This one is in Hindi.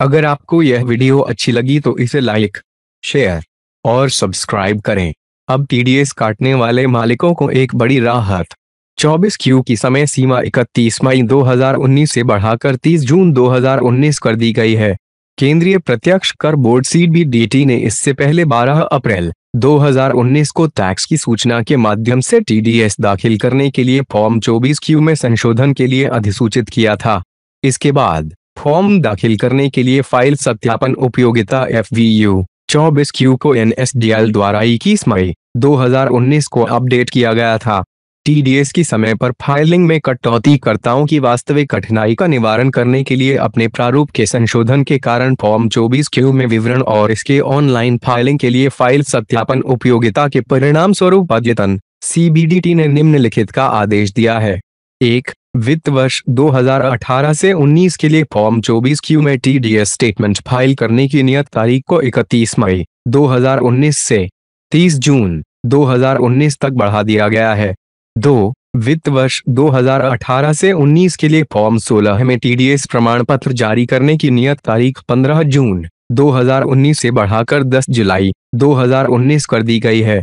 अगर आपको यह वीडियो अच्छी लगी तो इसे लाइक शेयर और सब्सक्राइब करें अब टीडीएस काटने वाले मालिकों को एक बड़ी राहत 24 क्यू की समय सीमा 31 मई 2019 से बढ़ाकर 30 जून 2019 कर दी गई है केंद्रीय प्रत्यक्ष कर बोर्ड सीबीडीटी ने इससे पहले 12 अप्रैल 2019 को टैक्स की सूचना के माध्यम से टीडीएस दाखिल करने के लिए फॉर्म 24 क्यू में संशोधन के लिए अधिसूचित किया था इसके बाद फॉर्म दाखिल करने के लिए फाइल सत्यापन उपयोगिता एफ वी यू चौबीस क्यू को एन एस डी एल द्वारा इक्कीस मई 2019 को अपडेट किया गया था टीडीएस की समय पर फाइलिंग में कटौतीकर्ताओं की वास्तविक कठिनाई का निवारण करने के लिए अपने प्रारूप के संशोधन के कारण फॉर्म 24 क्यू में विवरण और इसके ऑनलाइन फाइलिंग के लिए फाइल सत्यापन उपयोगिता के परिणाम स्वरूप अद्यतन सीबीडीटी ने निम्नलिखित का आदेश दिया है एक वित्त वर्ष 2018 से 19 के लिए फॉर्म 24 क्यू में टीडीएस स्टेटमेंट फाइल करने की नियत तारीख को 31 मई 2019 से 30 जून 2019 तक बढ़ा दिया गया है दो वित्त वर्ष 2018 से 19 के लिए फॉर्म 16 में टीडीएस प्रमाण पत्र जारी करने की नियत तारीख 15 जून 2019 से बढ़ाकर 10 जुलाई 2019 कर दी गई है